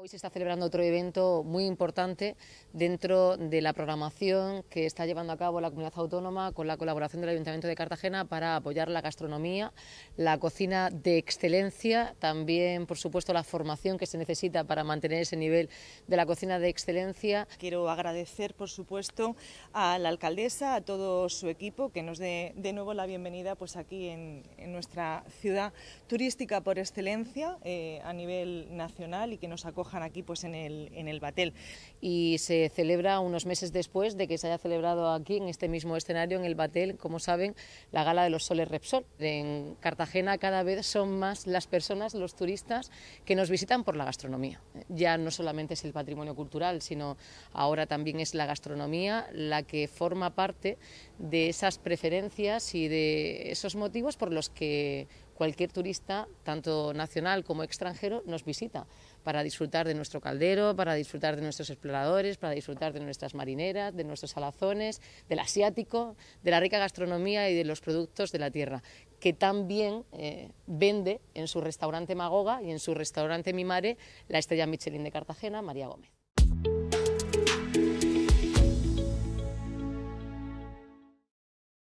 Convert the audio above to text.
Hoy se está celebrando otro evento muy importante dentro de la programación que está llevando a cabo la comunidad autónoma con la colaboración del Ayuntamiento de Cartagena para apoyar la gastronomía, la cocina de excelencia, también por supuesto la formación que se necesita para mantener ese nivel de la cocina de excelencia. Quiero agradecer por supuesto a la alcaldesa, a todo su equipo que nos dé de nuevo la bienvenida pues aquí en, nuestra ciudad turística por excelencia eh, a nivel nacional y que nos acoge aquí pues, en, el, en el batel. Y se celebra unos meses después de que se haya celebrado aquí, en este mismo escenario, en el batel, como saben, la Gala de los Soles Repsol. En Cartagena cada vez son más las personas, los turistas, que nos visitan por la gastronomía. Ya no solamente es el patrimonio cultural, sino ahora también es la gastronomía la que forma parte de esas preferencias y de esos motivos por los que cualquier turista, tanto nacional como extranjero, nos visita para disfrutar de nuestro caldero, para disfrutar de nuestros exploradores, para disfrutar de nuestras marineras, de nuestros salazones, del asiático, de la rica gastronomía y de los productos de la tierra, que también eh, vende en su restaurante Magoga y en su restaurante Mimare la estrella Michelin de Cartagena, María Gómez.